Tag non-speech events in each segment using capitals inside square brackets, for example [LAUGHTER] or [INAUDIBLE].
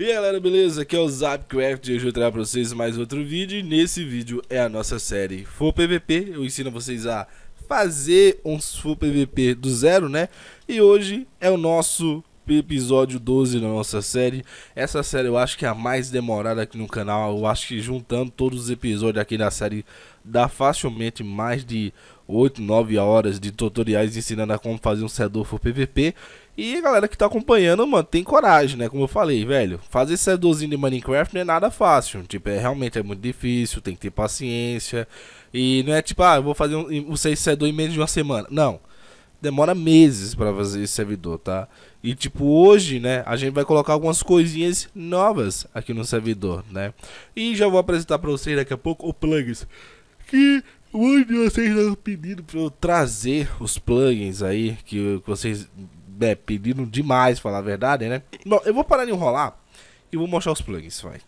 E aí galera, beleza? Aqui é o Zapcraft e hoje eu trago pra vocês mais outro vídeo e nesse vídeo é a nossa série Full PVP, eu ensino vocês a fazer uns Full PVP do zero, né? E hoje é o nosso episódio 12 da nossa série. Essa série eu acho que é a mais demorada aqui no canal, eu acho que juntando todos os episódios aqui da série dá facilmente mais de 8, 9 horas de tutoriais ensinando a como fazer um servidor Full PVP e a galera que tá acompanhando, mano, tem coragem, né? Como eu falei, velho. Fazer esse servidorzinho de Minecraft não é nada fácil. Tipo, é, realmente é muito difícil, tem que ter paciência. E não é tipo, ah, eu vou fazer um, um servidor em menos de uma semana. Não. Demora meses para fazer esse servidor, tá? E tipo, hoje, né, a gente vai colocar algumas coisinhas novas aqui no servidor, né? E já vou apresentar para vocês daqui a pouco o plugins Que um de vocês estão pedindo para eu trazer os plugins aí que, que vocês é, pedindo demais, falar a verdade, né? Bom, eu vou parar de enrolar e vou mostrar os plugins, vai.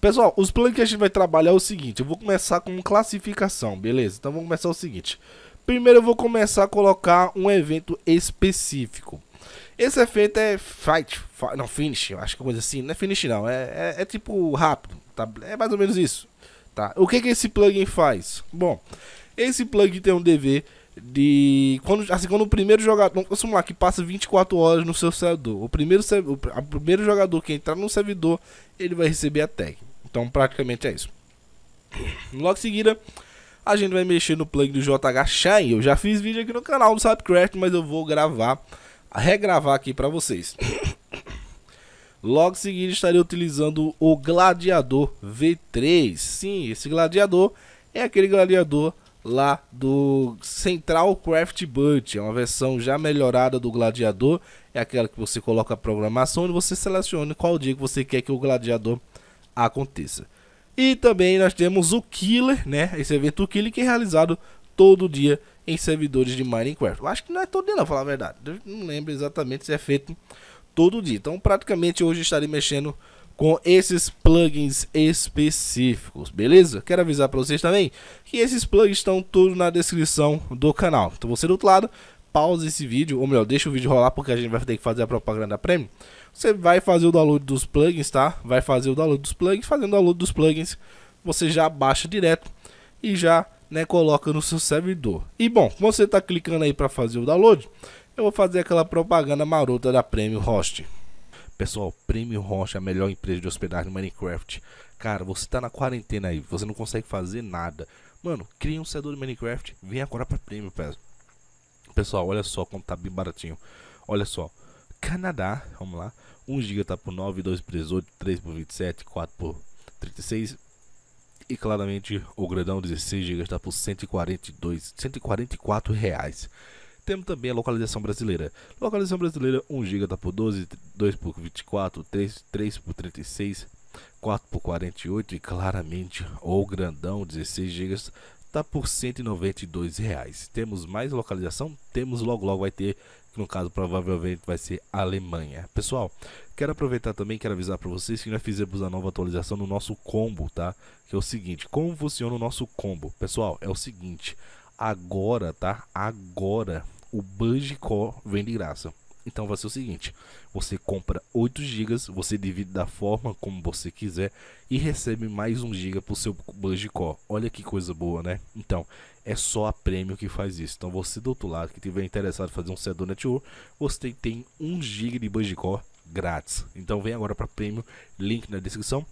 Pessoal, os plugins que a gente vai trabalhar é o seguinte, eu vou começar com classificação, beleza? Então vamos começar o seguinte. Primeiro eu vou começar a colocar um evento específico. Esse efeito é fight, fight não, finish, acho que é coisa assim, não é finish não, é, é, é tipo rápido, tá? É mais ou menos isso, tá? O que que esse plugin faz? Bom, esse plugin tem um dever de quando assim quando o primeiro jogador vamos lá que passa 24 horas no seu servidor o primeiro o primeiro jogador que entrar no servidor ele vai receber a tag então praticamente é isso [CLEARS THROAT] logo em seguida a gente vai mexer no plug do JH Shine eu já fiz vídeo aqui no canal do Sapcraft mas eu vou gravar regravar aqui para vocês [CLEARS THROAT] logo em seguida estarei utilizando o Gladiador V3 sim esse gladiador é aquele gladiador lá do Central Craft Bunch. é uma versão já melhorada do Gladiador, é aquela que você coloca a programação e você seleciona qual dia que você quer que o Gladiador aconteça. E também nós temos o Killer, né? Esse evento Killer que é realizado todo dia em servidores de Minecraft. Eu acho que não é todo dia, não, falar a verdade. Eu não lembro exatamente se é feito todo dia. Então, praticamente hoje estarei mexendo com esses plugins específicos, beleza? Quero avisar para vocês também que esses plugins estão todos na descrição do canal. Então você do outro lado, pausa esse vídeo, ou melhor, deixa o vídeo rolar porque a gente vai ter que fazer a propaganda premium. Você vai fazer o download dos plugins, tá? Vai fazer o download dos plugins, fazendo o download dos plugins, você já baixa direto e já né, coloca no seu servidor. E bom, como você está clicando aí para fazer o download, eu vou fazer aquela propaganda marota da Premium Host. Pessoal, Prêmio Rocha, a melhor empresa de hospedagem no Minecraft. Cara, você tá na quarentena aí, você não consegue fazer nada. Mano, cria um servidor de Minecraft, vem agora pra Prêmio, pessoal. olha só como tá bem baratinho. Olha só, Canadá, vamos lá. 1 GB tá por 9, 2 por 18, 3 por 27, 4 por 36. E claramente o grandão 16 GB tá por 142, 144 reais. Temos também a localização brasileira. Localização brasileira 1 GB dá por 12, 2 por 24, 3, 3 por 36, 4 por 48 e claramente o grandão 16 GB tá por 192 reais. Temos mais localização, temos logo logo vai ter, no caso provavelmente vai ser Alemanha. Pessoal, quero aproveitar também, quero avisar para vocês que nós fizemos a nova atualização no nosso combo, tá? Que é o seguinte, como funciona o nosso combo? Pessoal, é o seguinte, agora, tá? Agora o Bugicó vem de graça. Então vai ser o seguinte: você compra 8 GB, você divide da forma como você quiser e recebe mais 1 GB o seu Bugicó. Olha que coisa boa, né? Então, é só a Premium que faz isso. Então você do outro lado que tiver interessado em fazer um Sedo Network, você tem 1 GB de Bugicó grátis. Então vem agora para Premium, link na descrição.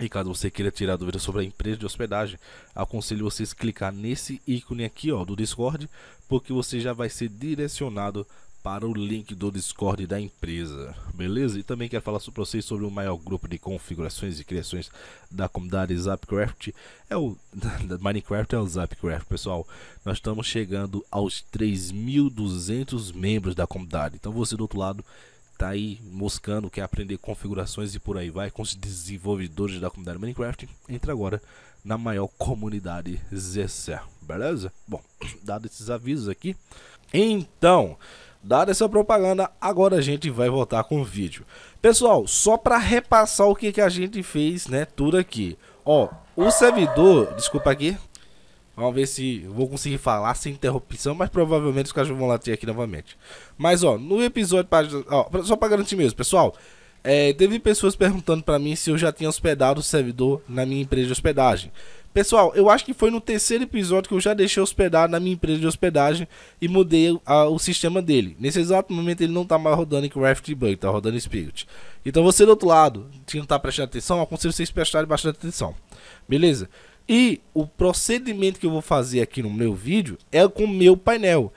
E caso você queira tirar dúvidas sobre a empresa de hospedagem, aconselho vocês a clicar nesse ícone aqui ó, do Discord, porque você já vai ser direcionado para o link do Discord da empresa, beleza? E também quero falar para vocês sobre o maior grupo de configurações e criações da comunidade Zapcraft, é o [LAUGHS] Minecraft é o Zapcraft, pessoal. Nós estamos chegando aos 3.200 membros da comunidade, então você do outro lado tá aí moscando, quer aprender configurações e por aí vai com os desenvolvedores da comunidade Minecraft, entra agora na maior comunidade ZC, beleza? Bom, [CLEARS THROAT] dado esses avisos aqui, então, dada essa propaganda, agora a gente vai voltar com o vídeo. Pessoal, só para repassar o que, que a gente fez, né, tudo aqui. Ó, o servidor, desculpa aqui, Vamos ver se vou conseguir falar sem interrupção, mas provavelmente os caras vão latir aqui novamente. Mas ó, no episódio, ó, só pra garantir mesmo, pessoal, é, teve pessoas perguntando para mim se eu já tinha hospedado o servidor na minha empresa de hospedagem. Pessoal, eu acho que foi no terceiro episódio que eu já deixei hospedado na minha empresa de hospedagem e mudei a, o sistema dele. Nesse exato momento ele não tá mais rodando em Craft Bug, tá rodando Spirit. Então você do outro lado, se não tá prestando atenção, aconselho vocês prestarem bastante atenção. Beleza? E o procedimento que eu vou fazer aqui no meu vídeo é com o meu painel.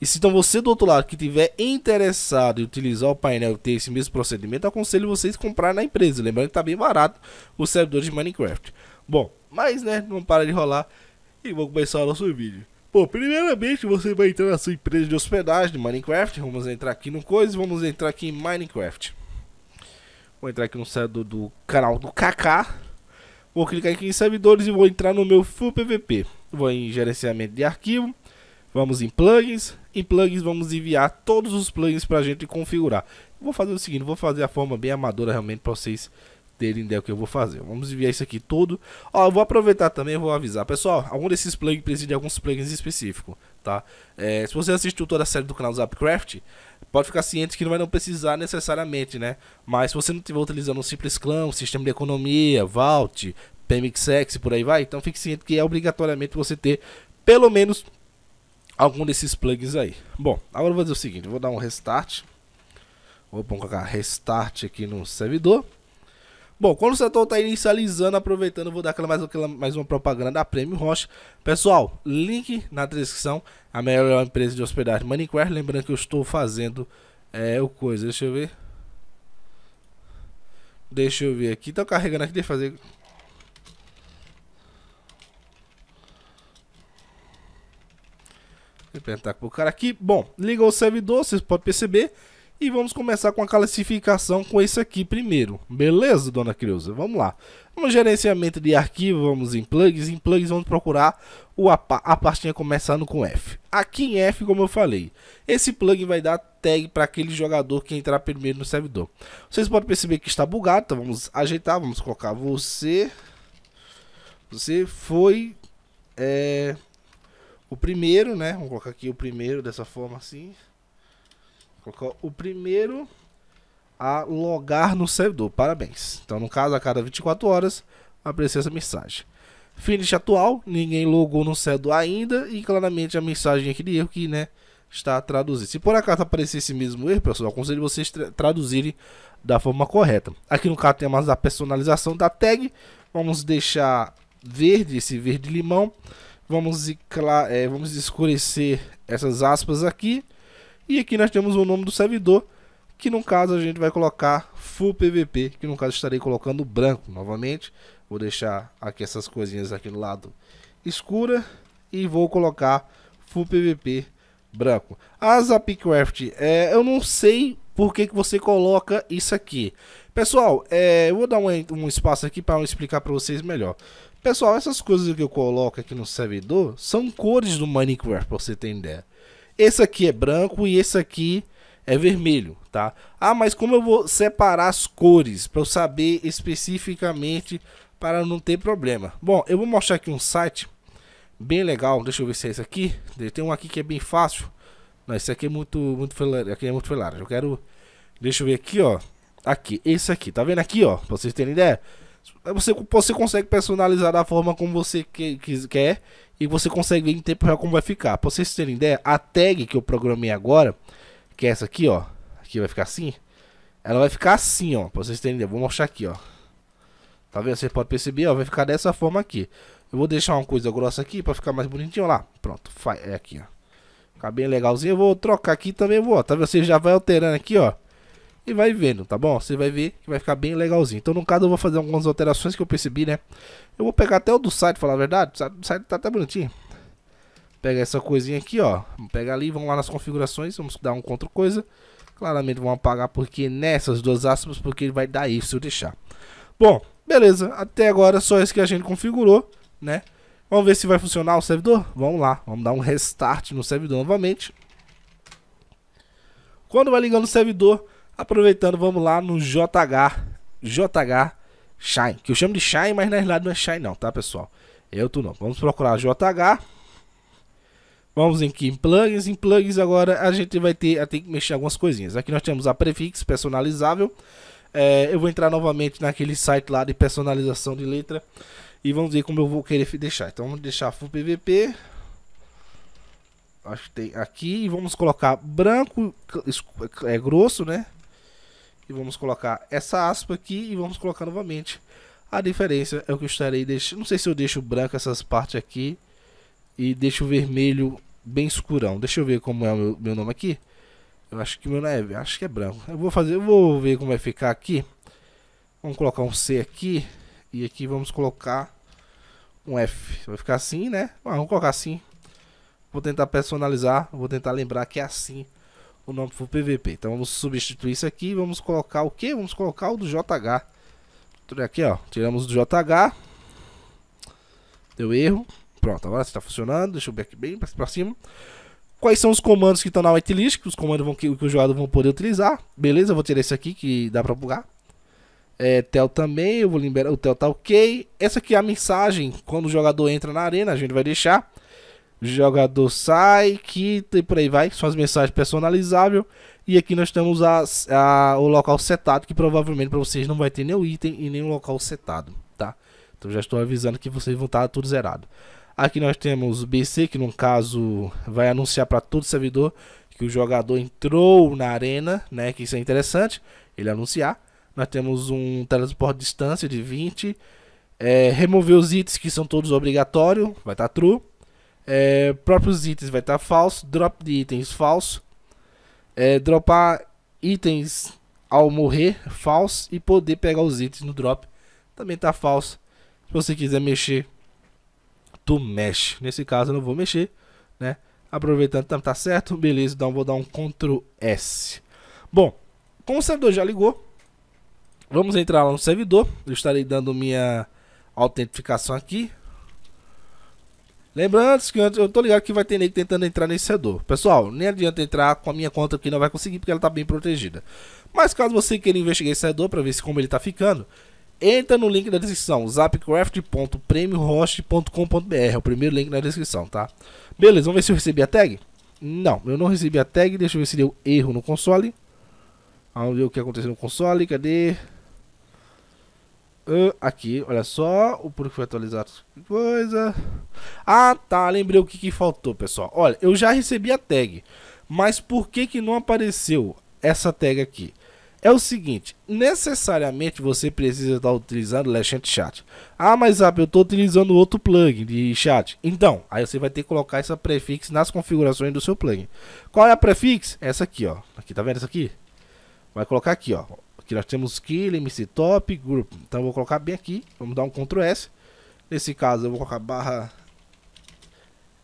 E se então você do outro lado que tiver interessado em utilizar o painel e ter esse mesmo procedimento, aconselho vocês a comprar na empresa. Lembrando que está bem barato os servidores de Minecraft. Bom, mas né, não para de rolar e vou começar o nosso vídeo. Bom, primeiramente você vai entrar na sua empresa de hospedagem de Minecraft. Vamos entrar aqui no coisa e vamos entrar aqui em Minecraft. Vou entrar aqui no servidor do canal do Kaká. Vou clicar aqui em servidores e vou entrar no meu Full PVP. Vou em gerenciamento de arquivo. Vamos em plugins. Em plugins vamos enviar todos os plugins para a gente configurar. Vou fazer o seguinte, vou fazer a forma bem amadora realmente para vocês terem ideia do que eu vou fazer. Vamos enviar isso aqui todo. Ó, eu vou aproveitar também, vou avisar. Pessoal, algum desses plugins precisa de alguns plugins específicos, tá? É, se você assistiu toda a série do canal Zapcraft, pode ficar ciente que não vai não precisar necessariamente, né? Mas se você não estiver utilizando um simples clã, um sistema de economia, vault, PMXX e por aí vai, então fique ciente que é obrigatoriamente você ter pelo menos algum desses plugins aí. Bom, agora eu vou fazer o seguinte, vou dar um restart. Vou colocar restart aqui no servidor. Bom, quando o setor está inicializando, aproveitando, vou dar aquela mais, aquela, mais uma propaganda da Prêmio Rocha. Pessoal, link na descrição, a melhor empresa de hospedagem Manicare. Lembrando que eu estou fazendo é, o coisa, deixa eu ver. Deixa eu ver aqui, tá carregando aqui, deixa eu fazer... Vou perguntar o cara aqui. Bom, ligou o servidor, vocês podem perceber e vamos começar com a classificação com esse aqui primeiro. Beleza, dona Creuza? Vamos lá. No gerenciamento de arquivo, vamos em plugs. Em plugs vamos procurar o, a, a pastinha começando com F. Aqui em F, como eu falei, esse plugin vai dar tag para aquele jogador que entrar primeiro no servidor. Vocês podem perceber que está bugado, então vamos ajeitar, vamos colocar você... Você foi... É, o primeiro, né? Vamos colocar aqui o primeiro dessa forma assim o primeiro a logar no servidor. Parabéns. Então, no caso, a cada 24 horas aparecer essa mensagem. Finish atual, ninguém logou no servidor ainda e claramente a mensagem é aqui de erro que, né, está traduzida Se por acaso aparecer esse mesmo erro, pessoal, aconselho vocês traduzirem da forma correta. Aqui no caso temos a personalização da tag. Vamos deixar verde, esse verde limão. Vamos, é, vamos escurecer essas aspas aqui. E aqui nós temos o nome do servidor, que no caso a gente vai colocar full PVP, que no caso estarei colocando branco novamente. Vou deixar aqui essas coisinhas aqui no lado escura e vou colocar full PVP branco. As Apicraft, é, eu não sei por que, que você coloca isso aqui. Pessoal, é, eu vou dar um, um espaço aqui para explicar para vocês melhor. Pessoal, essas coisas que eu coloco aqui no servidor são cores do Minecraft, para você ter ideia esse aqui é branco e esse aqui é vermelho, tá? Ah, mas como eu vou separar as cores para eu saber especificamente para não ter problema? Bom, eu vou mostrar aqui um site bem legal, deixa eu ver se é esse aqui. Tem um aqui que é bem fácil. Não, esse aqui é muito, muito feliz, aqui é muito feliz. Eu quero, deixa eu ver aqui, ó. Aqui, esse aqui, tá vendo aqui, ó? Pra vocês terem ideia. Você, você consegue personalizar da forma como você que, que, quer e você consegue ver em tempo real como vai ficar. Pra vocês terem ideia, a tag que eu programei agora, que é essa aqui, ó. Aqui vai ficar assim. Ela vai ficar assim, ó. Pra vocês terem ideia. Vou mostrar aqui, ó. Tá vendo? Você pode perceber, ó. Vai ficar dessa forma aqui. Eu vou deixar uma coisa grossa aqui pra ficar mais bonitinho, ó lá. Pronto. É aqui, ó. Fica bem legalzinho. Eu vou trocar aqui também, vou, ó. Tá vendo? Você já vai alterando aqui, ó e vai vendo, tá bom? Você vai ver que vai ficar bem legalzinho. Então, no caso, eu vou fazer algumas alterações que eu percebi, né? Eu vou pegar até o do site, falar a verdade. O site tá até bonitinho. Pega essa coisinha aqui, ó. Pega ali, vamos lá nas configurações. Vamos dar um contra coisa. Claramente vão apagar porque nessas duas aspas, porque ele vai dar isso se eu deixar. Bom, beleza. Até agora só isso que a gente configurou, né? Vamos ver se vai funcionar o servidor? Vamos lá, vamos dar um restart no servidor novamente. Quando vai ligando o servidor, Aproveitando, vamos lá no JH, JH Shine, que eu chamo de Shine, mas na realidade não é Shine não, tá pessoal? Eu tu não. Vamos procurar JH. Vamos aqui em plugins, em plugins agora a gente vai ter, tem que mexer algumas coisinhas. Aqui nós temos a prefix personalizável. É, eu vou entrar novamente naquele site lá de personalização de letra e vamos ver como eu vou querer deixar. Então vamos deixar full PVP. Acho que tem aqui e vamos colocar branco é grosso, né? E vamos colocar essa aspa aqui e vamos colocar novamente. A diferença é o que eu estarei deixando. Não sei se eu deixo branco essas partes aqui. E deixo vermelho bem escurão. Deixa eu ver como é o meu, meu nome aqui. Eu acho que meu nome é, acho que é branco. Eu vou fazer, eu vou ver como vai ficar aqui. Vamos colocar um C aqui e aqui vamos colocar um F. Vai ficar assim, né? Ah, vamos colocar assim. Vou tentar personalizar, vou tentar lembrar que é assim o nome for PVP. Então vamos substituir isso aqui. Vamos colocar o que? Vamos colocar o do JH. Aqui ó, tiramos o do JH. Deu erro. Pronto, agora está funcionando. Deixa o back bem para cima. Quais são os comandos que estão na whitelist? Que os comandos vão, que, que os jogadores vão poder utilizar. Beleza, eu vou tirar esse aqui que dá para bugar. É, tel também, eu vou liberar. O tel tá ok. Essa aqui é a mensagem. Quando o jogador entra na arena, a gente vai deixar jogador sai, quita e por aí vai. São as mensagens personalizáveis. E aqui nós temos a, a, o local setado, que provavelmente para vocês não vai ter nenhum item e nenhum local setado, tá? Então já estou avisando que vocês vão estar tudo zerado. Aqui nós temos BC, que no caso vai anunciar para todo servidor que o jogador entrou na arena, né? Que isso é interessante, ele anunciar. Nós temos um teleporte de distância de 20. É, remover os itens que são todos obrigatórios, vai estar true. É, próprios itens vai estar tá falso. Drop de itens falso. É, dropar itens ao morrer falso. E poder pegar os itens no drop também tá falso. Se você quiser mexer, tu mexe. Nesse caso eu não vou mexer, né? Aproveitando, tá, certo? Beleza, então vou dar um Ctrl S. Bom, como o servidor já ligou, vamos entrar lá no servidor. Eu estarei dando minha autentificação aqui. Lembrando que eu tô ligado que vai ter nego tentando entrar nesse sedor. Pessoal, nem adianta entrar com a minha conta que não vai conseguir porque ela tá bem protegida. Mas caso você queira investigar esse sedor para ver se como ele tá ficando, entra no link da descrição, zapcraft.premiumhost.com.br, é o primeiro link na descrição, tá? Beleza, vamos ver se eu recebi a tag? Não, eu não recebi a tag, deixa eu ver se deu erro no console. Vamos ver o que aconteceu no console, cadê? Uh, aqui, olha só, o público foi atualizado. Coisa. Ah, tá, lembrei o que, que faltou, pessoal. Olha, eu já recebi a tag, mas por que que não apareceu essa tag aqui? É o seguinte, necessariamente você precisa estar utilizando Lashant Chat. Ah, mas ah, eu estou utilizando outro plugin de chat. Então, aí você vai ter que colocar essa prefix nas configurações do seu plugin. Qual é a prefix? Essa aqui, ó. Aqui, tá vendo essa aqui? Vai colocar aqui, ó que nós temos Kill, MC Top, Group. Então eu vou colocar bem aqui, vamos dar um Ctrl S. Nesse caso eu vou colocar barra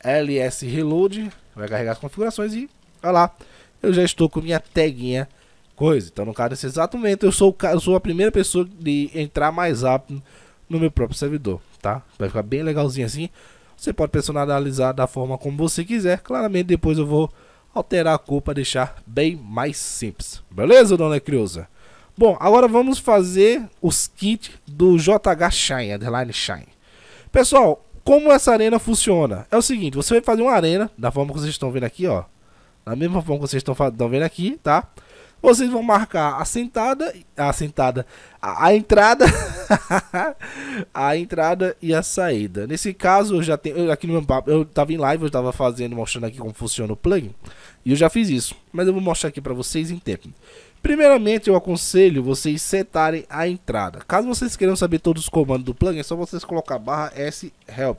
LS Reload, vai carregar as configurações e olha lá, eu já estou com minha taguinha coisa. Então no caso nesse exato momento eu sou, eu sou a primeira pessoa de entrar mais rápido no meu próprio servidor, tá? Vai ficar bem legalzinho assim. Você pode personalizar da forma como você quiser. Claramente depois eu vou alterar a cor para deixar bem mais simples. Beleza, dona Criosa? Bom, agora vamos fazer os kits do JH Shine, Underline Shine. Pessoal, como essa arena funciona? É o seguinte, você vai fazer uma arena, da forma que vocês estão vendo aqui, ó. Da mesma forma que vocês estão vendo aqui, tá? Vocês vão marcar a sentada, a sentada, a, a entrada, [LAUGHS] a entrada e a saída. Nesse caso, eu já tenho, eu, aqui no meu papo, eu tava em live, eu tava fazendo, mostrando aqui como funciona o plugin, e eu já fiz isso, mas eu vou mostrar aqui para vocês em tempo. Primeiramente, eu aconselho vocês setarem a entrada. Caso vocês queiram saber todos os comandos do plugin, é só vocês colocar barra S help.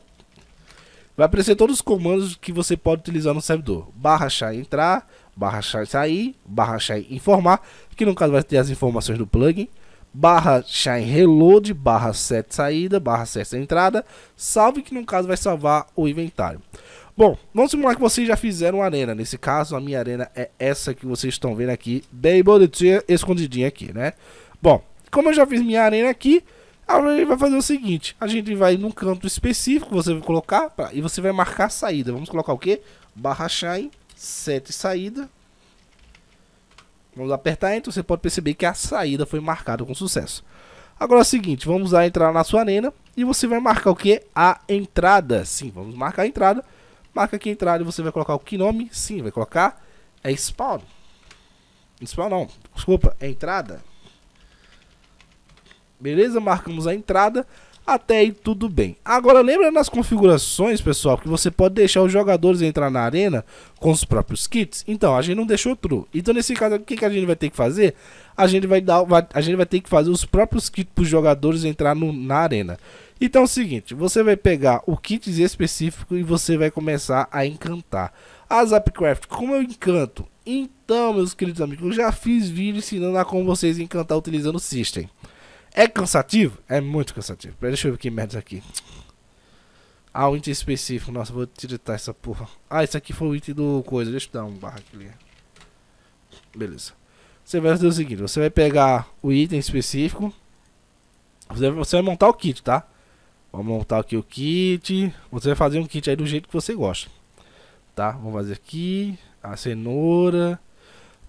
Vai aparecer todos os comandos que você pode utilizar no servidor. Barra chá entrar, barra chá sair, barra chá informar, que no caso vai ter as informações do plugin. Barra chá reload, barra set saída, barra set entrada, salve que no caso vai salvar o inventário. Bom, vamos simular que vocês já fizeram uma arena. Nesse caso, a minha arena é essa que vocês estão vendo aqui, bem bonitinha, escondidinha aqui, né? Bom, como eu já fiz minha arena aqui, a gente vai fazer o seguinte. A gente vai num canto específico, você vai colocar, pra, e você vai marcar a saída. Vamos colocar o quê? Barra shine, sete saída. Vamos apertar Enter, você pode perceber que a saída foi marcada com sucesso. Agora é o seguinte, vamos lá entrar na sua arena e você vai marcar o que? A entrada. Sim, vamos marcar a entrada. Marca aqui entrada e você vai colocar o que nome? Sim, vai colocar é spawn. Spawn não, desculpa, é entrada. Beleza, marcamos a entrada. Até aí tudo bem. Agora lembra nas configurações, pessoal, que você pode deixar os jogadores entrar na arena com os próprios kits? Então, a gente não deixou true. Então, nesse caso, o que, que a gente vai ter que fazer? A gente vai, dar, vai, a gente vai ter que fazer os próprios kits para os jogadores entrar no, na arena. Então é o seguinte, você vai pegar o kit específico e você vai começar a encantar. As Upcraft, como eu encanto? Então, meus queridos amigos, eu já fiz vídeo ensinando a como vocês encantar utilizando o System. É cansativo? É muito cansativo. Pera, deixa eu ver que merda aqui. Ah, o item específico. Nossa, vou deletar essa porra. Ah, isso aqui foi o item do coisa. Deixa eu dar um barra aqui. Beleza. Você vai fazer o seguinte. Você vai pegar o item específico. Você vai montar o kit, tá? Vamos montar aqui o kit. Você vai fazer um kit aí do jeito que você gosta. Tá? Vamos fazer aqui. A cenoura.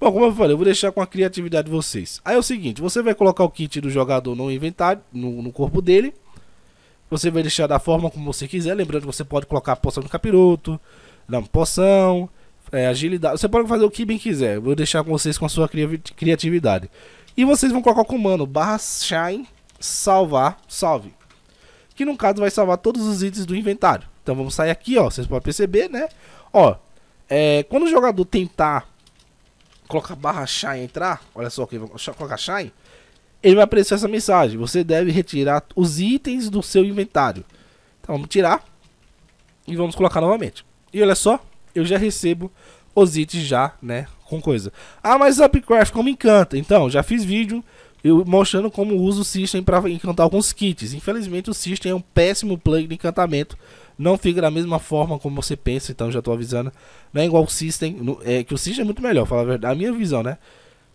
Bom, como eu falei, eu vou deixar com a criatividade de vocês. Aí é o seguinte, você vai colocar o kit do jogador no inventário, no, no corpo dele. Você vai deixar da forma como você quiser. Lembrando que você pode colocar a poção do capiroto. Não, poção. É, agilidade. Você pode fazer o que bem quiser. Vou deixar com vocês com a sua cri criatividade. E vocês vão colocar o comando barra shine salvar salve que no caso vai salvar todos os itens do inventário. Então vamos sair aqui, ó, vocês podem perceber, né? Ó, é, quando o jogador tentar colocar barra shine entrar, olha só que colocar shine, ele vai aparecer essa mensagem: você deve retirar os itens do seu inventário. Então vamos tirar e vamos colocar novamente. E olha só, eu já recebo os itens já, né, com coisa. Ah, mas Upcraft como encanta. Então, já fiz vídeo eu, mostrando como usa o System para encantar alguns kits. Infelizmente, o System é um péssimo plug de encantamento. Não fica da mesma forma como você pensa, então já estou avisando. Não é igual o System, no, é, que o System é muito melhor, falar a verdade, a minha visão, né?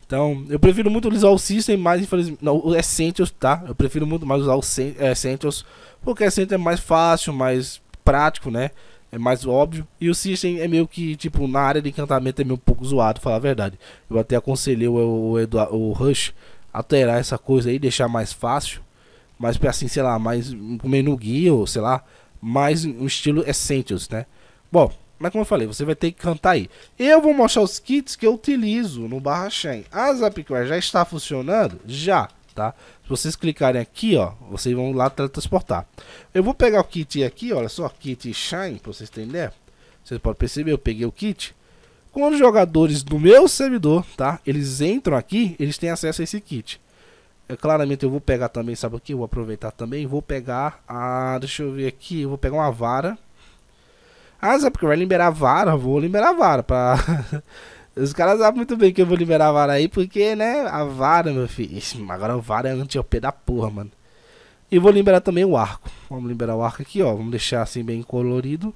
Então, eu prefiro muito usar o System, mas infelizmente, não, o Essentials, tá? Eu prefiro muito mais usar o é, Essentials, porque o Essentials é mais fácil, mais prático, né? é mais óbvio. E o System é meio que, tipo, na área de encantamento é meio um pouco zoado, falar a verdade. Eu até aconselhei o, o, o Rush alterar essa coisa aí, deixar mais fácil, mas para assim, sei lá, mais um menu guia ou sei lá, mais um estilo é Essentials, né? Bom, mas como eu falei, você vai ter que cantar aí. Eu vou mostrar os kits que eu utilizo no barra Shen. A Zapware já está funcionando? Já, tá? Se vocês clicarem aqui, ó, vocês vão lá transportar. Eu vou pegar o kit aqui, olha só, kit Shine, para vocês entenderem. Vocês podem perceber, eu peguei o kit. Quando os jogadores do meu servidor, tá? Eles entram aqui, eles têm acesso a esse kit. Eu, é, claramente eu vou pegar também, sabe o que? Eu vou aproveitar também, vou pegar a... Deixa eu ver aqui, eu vou pegar uma vara. Ah, sabe porque vai liberar vara? Vou liberar vara pra... [LAUGHS] Os caras sabem muito bem que eu vou liberar a vara aí, porque, né, a vara, meu filho... Ixi, agora a vara é anti-OP da porra, mano. E vou liberar também o arco. Vamos liberar o arco aqui, ó. Vamos deixar assim bem colorido.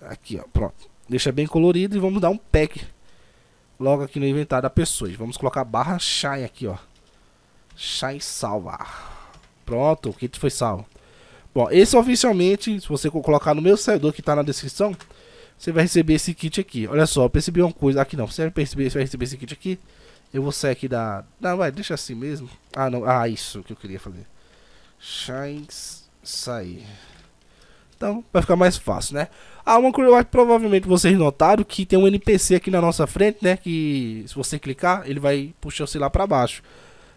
Aqui, ó. Pronto. Deixa bem colorido e vamos dar um pack logo aqui no inventário da pessoa. Vamos colocar barra Shine aqui, ó. Shine salvar. Pronto, o kit foi salvo. Bom, esse oficialmente, se você colocar no meu servidor que está na descrição, você vai receber esse kit aqui. Olha só, eu percebi uma coisa aqui não. Você vai perceber, você vai receber esse kit aqui. Eu vou sair aqui da... Não, vai, deixa assim mesmo. Ah, não. Ah, isso que eu queria fazer. Shine sair. Então vai ficar mais fácil, né? Ah, uma eu acho que provavelmente vocês notaram que tem um NPC aqui na nossa frente, né? Que se você clicar, ele vai puxar você lá para baixo.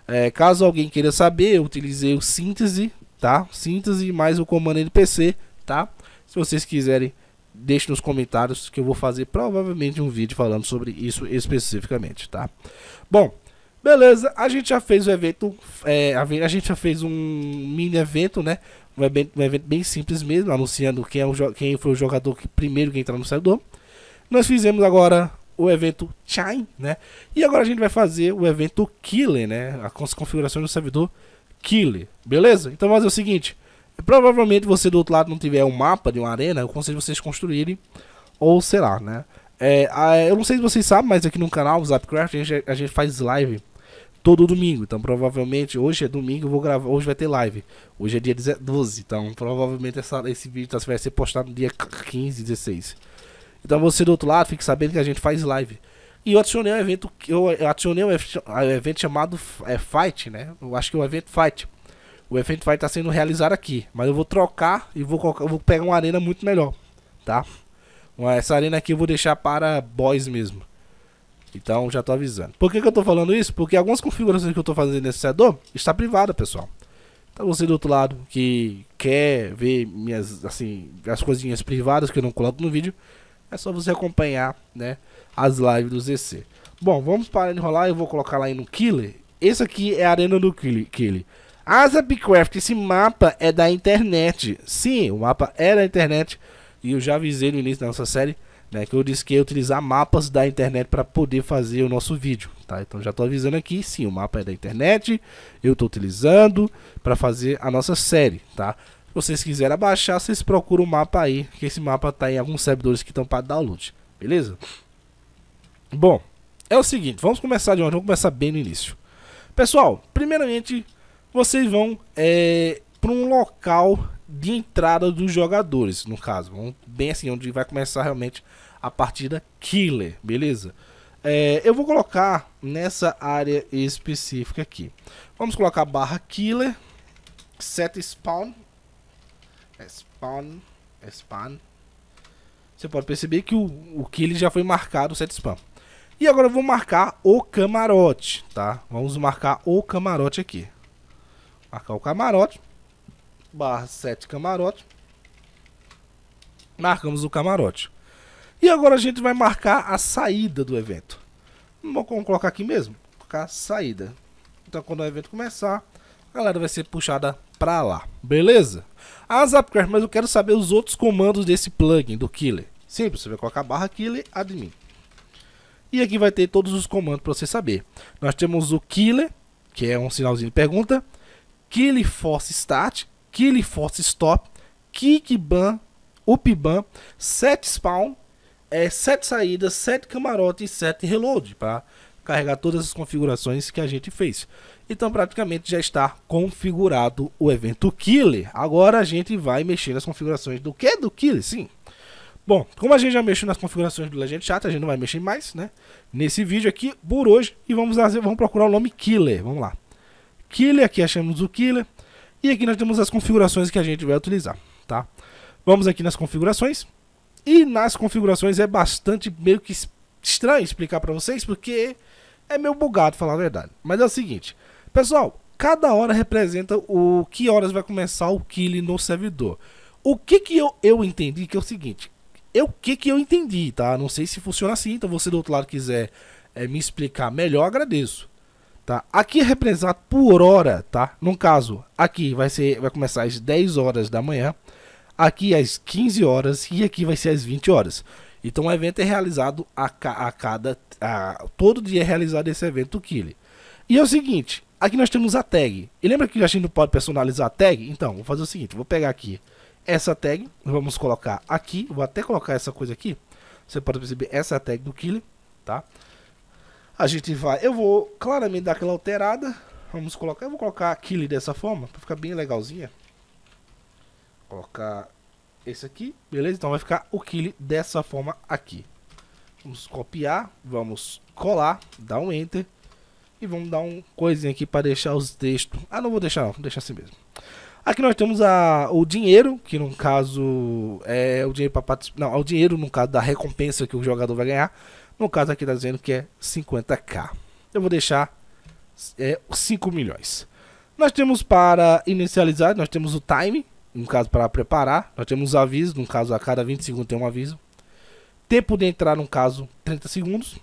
É, caso alguém queira saber, eu utilizei o síntese, tá? Síntese mais o comando NPC, tá? Se vocês quiserem, deixe nos comentários que eu vou fazer provavelmente um vídeo falando sobre isso especificamente, tá? Bom, Beleza, a gente já fez o evento, é, a gente já fez um mini evento, né? Um evento, um evento bem simples mesmo, anunciando quem, é o, quem foi o jogador que primeiro que entrou no servidor. Nós fizemos agora o evento Chime, né? E agora a gente vai fazer o evento Killer, né? As configurações do servidor Killer, beleza? Então vamos fazer o seguinte: provavelmente você do outro lado não tiver um mapa de uma arena, eu conselho vocês construírem, ou sei lá, né? É, eu não sei se vocês sabem, mas aqui no canal, Zapcraft, a gente, a gente faz live todo domingo. Então provavelmente hoje é domingo, eu vou gravar, hoje vai ter live. Hoje é dia 12, então provavelmente essa, esse vídeo tá, vai ser postado no dia 15, 16. Então você do outro lado fique sabendo que a gente faz live. E eu adicionei um evento, eu adicionei ah, um evento chamado é, Fight, né? Eu acho que é o um evento Fight. O evento Fight está sendo realizado aqui, mas eu vou trocar e vou, colocar, vou pegar uma arena muito melhor, tá? Essa arena aqui eu vou deixar para boys mesmo. Então já tô avisando. Por que, que eu tô falando isso? Porque algumas configurações que eu tô fazendo nesse servidor está privada, pessoal. Então você do outro lado que quer ver minhas, assim, as coisinhas privadas que eu não coloco no vídeo, é só você acompanhar, né, as lives do ZC. Bom, vamos para enrolar, eu vou colocar lá no Killer. Esse aqui é a arena do Killer. Asa esse mapa é da internet. Sim, o mapa é da internet. E eu já avisei no início da nossa série né? Que eu disse que ia utilizar mapas da internet para poder fazer o nosso vídeo, tá? Então já estou avisando aqui, sim, o mapa é da internet, eu estou utilizando para fazer a nossa série, tá? Se vocês quiserem baixar, vocês procuram o mapa aí, que esse mapa está em alguns servidores que estão para download, beleza? Bom, é o seguinte, vamos começar de onde? Vamos começar bem no início. Pessoal, primeiramente, vocês vão é, para um local de entrada dos jogadores, no caso. Bem assim, onde vai começar realmente a partida killer, beleza? É, eu vou colocar nessa área específica aqui. Vamos colocar barra killer, set spawn, spawn, spawn. Você pode perceber que o, o killer já foi marcado, set spawn. E agora eu vou marcar o camarote, tá? Vamos marcar o camarote aqui. Marcar o camarote, barra set camarote. Marcamos o camarote. E agora a gente vai marcar a saída do evento. Vamos colocar aqui mesmo, colocar a saída. Então quando o evento começar, a galera vai ser puxada para lá, beleza? Ah, Zapcraft, mas eu quero saber os outros comandos desse plugin, do Killer. Simples, você vai colocar barra Killer admin. E aqui vai ter todos os comandos para você saber. Nós temos o Killer, que é um sinalzinho de pergunta, Killer Force Start, Killer Force Stop, Kick Ban, Up Ban, Set Spawn, é, sete saídas, sete camarotes e sete reload para carregar todas as configurações que a gente fez. Então praticamente já está configurado o evento Killer. Agora a gente vai mexer nas configurações do que? Do Killer, sim. Bom, como a gente já mexeu nas configurações do Legend Chat, a gente não vai mexer mais, né? Nesse vídeo aqui, por hoje, e vamos, fazer, vamos procurar o nome Killer, vamos lá. Killer, aqui achamos o Killer, e aqui nós temos as configurações que a gente vai utilizar, tá? Vamos aqui nas configurações, e nas configurações é bastante meio que estranho explicar para vocês, porque é meio bugado falar a verdade. Mas é o seguinte, pessoal, cada hora representa o que horas vai começar o kill no servidor. O que que eu, eu entendi que é o seguinte, eu que que eu entendi, tá? Não sei se funciona assim, então você do outro lado quiser é, me explicar melhor, agradeço. Tá? Aqui é representado por hora, tá? No caso, aqui vai ser vai começar às 10 horas da manhã aqui às 15 horas e aqui vai ser às 20 horas. Então o evento é realizado a, a cada. A, todo dia é realizado esse evento Kili. E é o seguinte, aqui nós temos a tag. E lembra que a gente não pode personalizar a tag? Então, vou fazer o seguinte, vou pegar aqui essa tag, vamos colocar aqui, vou até colocar essa coisa aqui. Você pode perceber essa é tag do Kili, tá? A gente vai, eu vou claramente dar aquela alterada, vamos colocar, eu vou colocar Kili dessa forma, para ficar bem legalzinha colocar esse aqui, beleza? Então vai ficar o Kili dessa forma aqui. Vamos copiar, vamos colar, dar um Enter e vamos dar um coisinha aqui para deixar os textos. Ah, não vou deixar não, vou deixar assim mesmo. Aqui nós temos a, o dinheiro, que no caso é o dinheiro para participar. Não, é o dinheiro no caso da recompensa que o jogador vai ganhar. No caso aqui está dizendo que é 50k. Eu vou deixar é, 5 milhões. Nós temos para inicializar, nós temos o time, no caso para preparar, nós temos avisos, no caso a cada 20 segundos tem um aviso. Tempo de entrar, no caso, 30 segundos.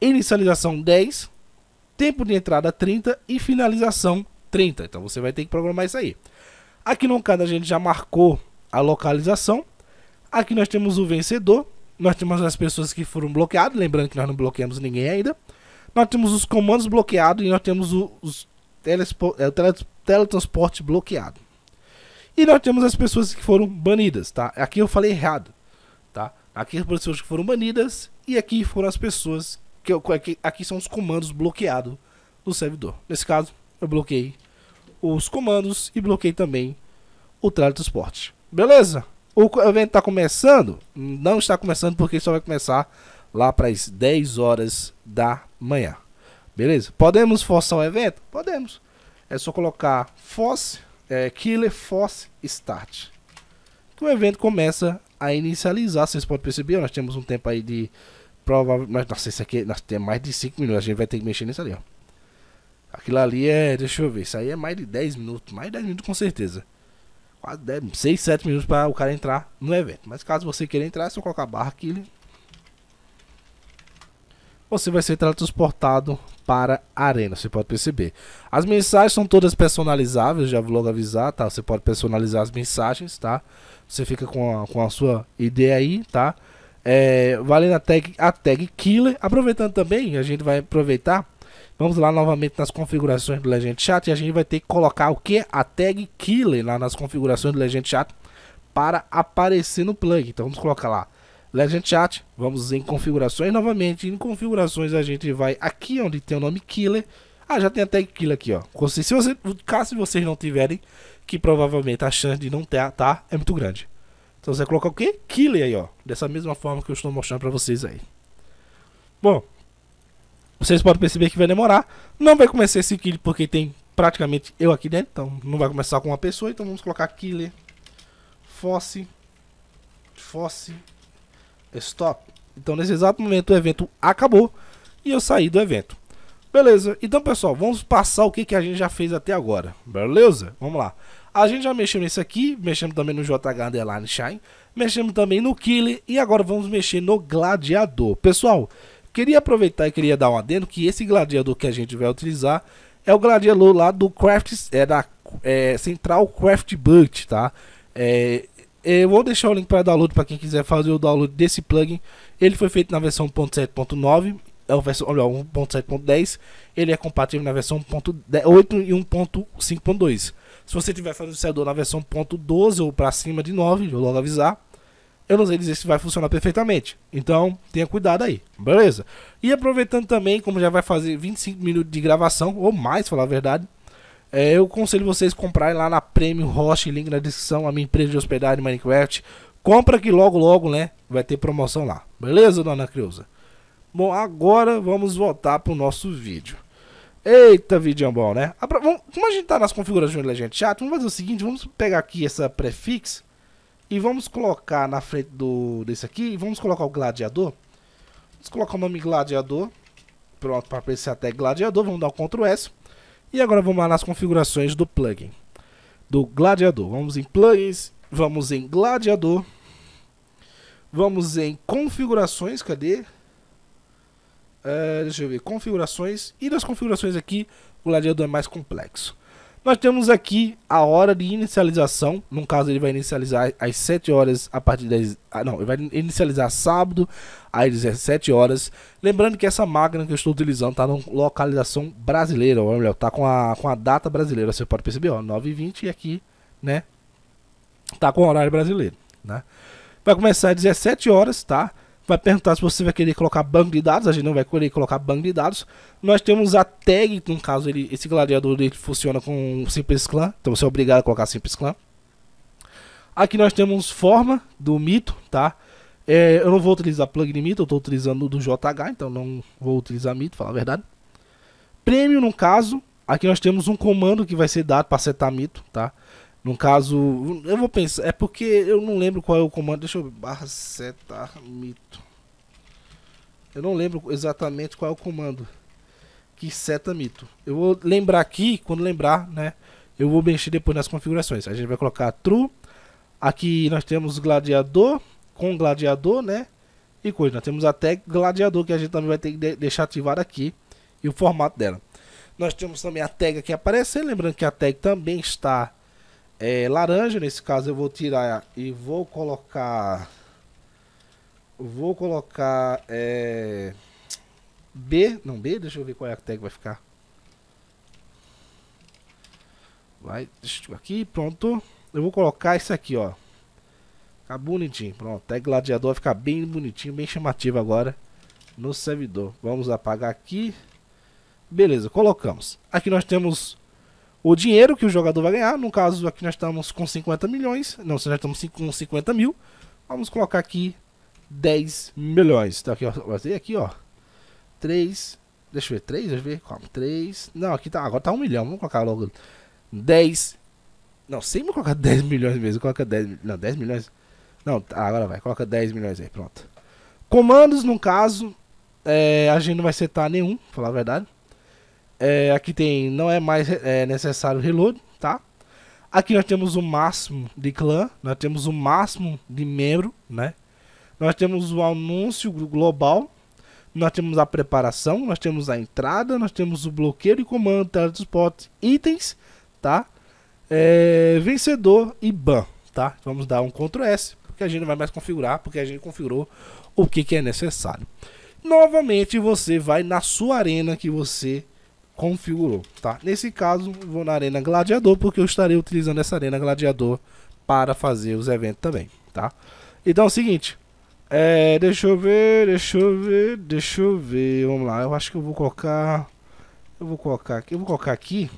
Inicialização 10, tempo de entrada 30 e finalização 30. Então você vai ter que programar isso aí. Aqui no caso a gente já marcou a localização. Aqui nós temos o vencedor, nós temos as pessoas que foram bloqueadas, lembrando que nós não bloqueamos ninguém ainda. Nós temos os comandos bloqueados e nós temos o, os é, o teletransporte bloqueado. E nós temos as pessoas que foram banidas, tá? Aqui eu falei errado, tá? Aqui as pessoas que foram banidas e aqui foram as pessoas que eu, aqui, aqui são os comandos bloqueados do servidor. Nesse caso, eu bloqueei os comandos e bloqueei também o transporte. Beleza? O evento está começando? Não está começando porque só vai começar lá para as 10 horas da manhã. Beleza? Podemos forçar o evento? Podemos. É só colocar force é, Killer Force Start. Que o evento começa a inicializar, vocês podem perceber, nós temos um tempo aí de provavelmente, mas nossa, isso aqui nós temos mais de 5 minutos, a gente vai ter que mexer nisso ali, ó. Aquilo ali é, deixa eu ver, isso aí é mais de 10 minutos, mais de 10 minutos com certeza. Quase 10, 6, 7 minutos para o cara entrar no evento. Mas caso você queira entrar, é só colocar a barra Killer você vai ser transportado para arena, você pode perceber. As mensagens são todas personalizáveis, já vou logo avisar, tá? Você pode personalizar as mensagens, tá? Você fica com a, com a sua ideia aí, tá? É, valendo a tag, a tag Killer. Aproveitando também, a gente vai aproveitar. Vamos lá novamente nas configurações do Legend Chat e a gente vai ter que colocar o que? A tag Killer lá nas configurações do Legend Chat para aparecer no plug. Então vamos colocar lá Legend Chat, vamos em configurações novamente. Em configurações a gente vai aqui onde tem o nome Killer. Ah, já tem até Killer aqui, ó. Se você, caso vocês não tiverem, que provavelmente a chance de não ter, tá? É muito grande. Então você coloca o quê? Killer aí, ó. Dessa mesma forma que eu estou mostrando para vocês aí. Bom, vocês podem perceber que vai demorar. Não vai começar esse Killer porque tem praticamente eu aqui dentro. Então não vai começar com uma pessoa. Então vamos colocar Killer, Fosse, Fosse stop. Então, nesse exato momento, o evento acabou e eu saí do evento. Beleza, então pessoal, vamos passar o que, que a gente já fez até agora. Beleza? Vamos lá. A gente já mexeu nesse aqui, mexemos também no JH Underline Shine, mexemos também no Killer e agora vamos mexer no Gladiador. Pessoal, queria aproveitar e queria dar um adendo que esse gladiador que a gente vai utilizar é o gladiador lá do Craft, é da é, Central Craft Bunch, tá? É, é, eu vou deixar o link para download para quem quiser fazer o download desse plugin. Ele foi feito na versão 1.7.9, é o versão, olha, 1.7.10. Ele é compatível na versão 1.8 e 1.5.2. Se você tiver fazendo o servidor na versão 1.12 ou para cima de 9, eu logo avisar. Eu não sei dizer se vai funcionar perfeitamente. Então, tenha cuidado aí. Beleza? E aproveitando também, como já vai fazer 25 minutos de gravação, ou mais, falar a verdade, é, eu aconselho vocês a comprarem lá na Premium Host, link na descrição, a minha empresa de hospedagem Minecraft. Compra que logo, logo, né? Vai ter promoção lá. Beleza, dona Creuza? Bom, agora vamos voltar pro nosso vídeo. Eita, vídeo bom, né? Vamos, como a gente tá nas configurações do Legend Chat, vamos fazer o seguinte, vamos pegar aqui essa prefix e vamos colocar na frente do desse aqui, e vamos colocar o gladiador. Vamos colocar o nome gladiador. Pronto, para aparecer até gladiador, vamos dar o Ctrl S. E agora vamos lá nas configurações do plugin, do Gladiador. Vamos em plugins, vamos em Gladiador, vamos em configurações, cadê? Uh, deixa eu ver, configurações. E nas configurações aqui, o Gladiador é mais complexo. Nós temos aqui a hora de inicialização. No caso, ele vai inicializar às 7 horas a partir das. Ah, não, ele vai inicializar sábado às 17 horas. Lembrando que essa máquina que eu estou utilizando está em localização brasileira, ou melhor, está com a, com a data brasileira. Você pode perceber, ó, 9h20 e aqui, né? Tá com o horário brasileiro, né? Vai começar às 17 horas, tá? vai perguntar se você vai querer colocar banco de dados, a gente não vai querer colocar banco de dados. Nós temos a tag, no caso ele, esse gladiador ele funciona com simples clan, então você é obrigado a colocar simples clan. Aqui nós temos forma do mito, tá? É, eu não vou utilizar plugin mito, eu estou utilizando do JH, então não vou utilizar mito, falar a verdade. Prêmio no caso, aqui nós temos um comando que vai ser dado para setar mito, tá? No caso, eu vou pensar, é porque eu não lembro qual é o comando, deixa eu ver, barra seta mito. Eu não lembro exatamente qual é o comando que seta mito. Eu vou lembrar aqui, quando lembrar, né, eu vou mexer depois nas configurações. A gente vai colocar true, aqui nós temos gladiador, com gladiador, né, e coisa. Nós temos até gladiador que a gente também vai ter que deixar ativado aqui e o formato dela. Nós temos também a tag aqui aparece lembrando que a tag também está é, laranja. Nesse caso eu vou tirar e vou colocar... Vou colocar... É, B... Não, B? Deixa eu ver qual é a tag que vai ficar. Vai, deixa eu aqui, pronto. Eu vou colocar isso aqui, ó. Ficar bonitinho, pronto. Tag gladiador vai ficar bem bonitinho, bem chamativo agora no servidor. Vamos apagar aqui. Beleza, colocamos. Aqui nós temos o dinheiro que o jogador vai ganhar. No caso, aqui nós estamos com 50 milhões. Não, nós estamos com 50 mil. Vamos colocar aqui 10 milhões. Tá aqui, ó. Aqui, ó. 3. Deixa eu ver. 3, deixa eu ver. Calma. 3. Não, aqui tá. Agora tá 1 milhão. Vamos colocar logo 10. Não, sem colocar 10 [LAUGHS] milhões mesmo. Coloca 10. Não, 10 milhões. Não, tá, agora vai. Coloca 10 milhões aí. Pronto. Comandos, no caso, é, a gente não vai setar nenhum, pra falar a verdade. É, aqui tem não é mais é, necessário reload, tá? Aqui nós temos o máximo de clã, nós temos o máximo de membro, né? Nós temos o anúncio global, nós temos a preparação, nós temos a entrada, nós temos o bloqueio de comando, teletransporte, itens, tá? É, vencedor e ban, tá? Vamos dar um Ctrl S, porque a gente não vai mais configurar, porque a gente configurou o que, que é necessário. Novamente você vai na sua arena que você configurou, tá? Nesse caso, vou na Arena Gladiador, porque eu estarei utilizando essa Arena Gladiador para fazer os eventos também, tá? Então é o seguinte, é, deixa eu ver, deixa eu ver, deixa eu ver, vamos lá, eu acho que eu vou colocar, eu vou colocar aqui, eu vou colocar aqui,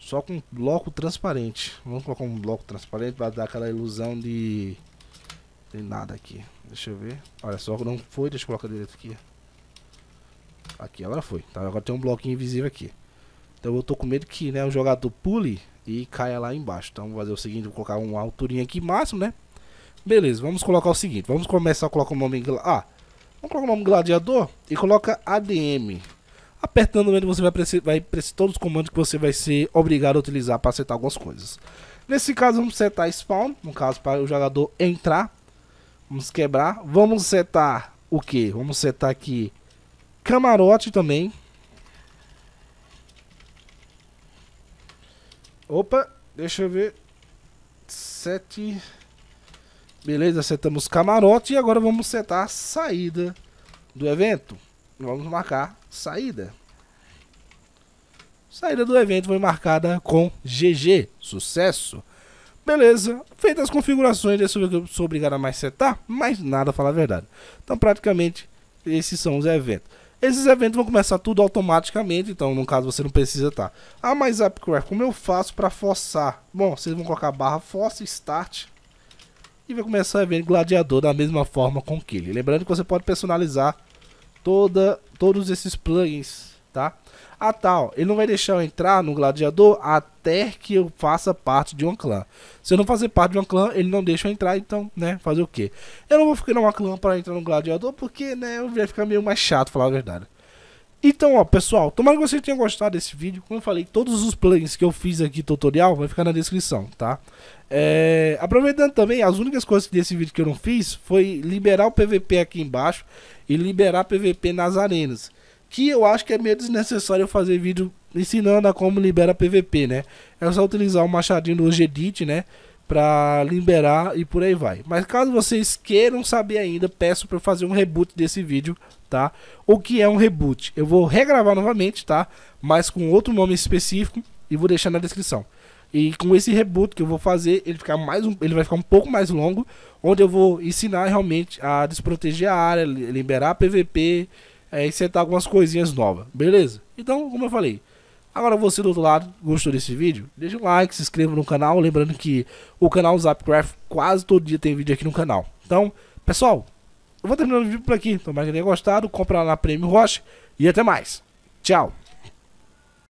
só com bloco transparente, vamos colocar um bloco transparente para dar aquela ilusão de, de nada aqui, deixa eu ver, olha só, não foi, deixa eu colocar direito aqui, Aqui ela foi. Tá? Agora tem um bloquinho invisível aqui. Então eu tô com medo que né, o jogador pule e caia lá embaixo. Então vamos fazer o seguinte, vou colocar uma alturinha aqui máximo, né? Beleza, vamos colocar o seguinte. Vamos começar a colocar o nome... Ah, vamos colocar o nome gladiador e coloca ADM. Apertando ele você vai precisar vai precisar todos os comandos que você vai ser obrigado a utilizar para acertar algumas coisas. Nesse caso vamos setar spawn, no caso para o jogador entrar. Vamos quebrar. Vamos setar o que? Vamos setar aqui Camarote também. Opa, deixa eu ver. Sete. Beleza, setamos camarote e agora vamos setar a saída do evento. Vamos marcar saída. Saída do evento foi marcada com GG, sucesso. Beleza, feitas as configurações, eu sou obrigado a mais setar, mas nada a falar a verdade. Então praticamente esses são os eventos. Esses eventos vão começar tudo automaticamente, então no caso você não precisa estar. Tá. Ah, mas Upcraft, como eu faço para forçar? Bom, vocês vão colocar a barra force start e vai começar o evento gladiador da mesma forma com que ele. Lembrando que você pode personalizar toda, todos esses plugins, tá? Ah, tal. Ele não vai deixar eu entrar no gladiador até que eu faça parte de um clã. Se eu não fazer parte de um clã, ele não deixa eu entrar, então, né, fazer o quê? Eu não vou ficar numa clã para entrar no gladiador, porque, né, eu vai ficar meio mais chato, falar a verdade. Então, ó, pessoal, tomara que vocês tenham gostado desse vídeo. Como eu falei, todos os plugins que eu fiz aqui tutorial vai ficar na descrição, tá? É... Aproveitando também, as únicas coisas desse vídeo que eu não fiz foi liberar o PVP aqui embaixo e liberar PVP nas arenas que eu acho que é meio desnecessário eu fazer vídeo ensinando a como libera PVP, né? É só utilizar o machadinho do Gedit, né? Pra liberar e por aí vai. Mas caso vocês queiram saber ainda, peço para eu fazer um reboot desse vídeo, tá? O que é um reboot? Eu vou regravar novamente, tá? Mas com outro nome específico e vou deixar na descrição. E com esse reboot que eu vou fazer, ele, ficar mais um, ele vai ficar um pouco mais longo, onde eu vou ensinar realmente a desproteger a área, liberar a PVP, é, insertar algumas coisinhas novas, beleza? Então, como eu falei, agora você do outro lado gostou desse vídeo, deixa um like, se inscreva no canal, lembrando que o canal Zapcraft quase todo dia tem vídeo aqui no canal. Então, pessoal, eu vou terminando o vídeo por aqui, tomara que tenha gostado, compra lá na Premium Roche e até mais. Tchau!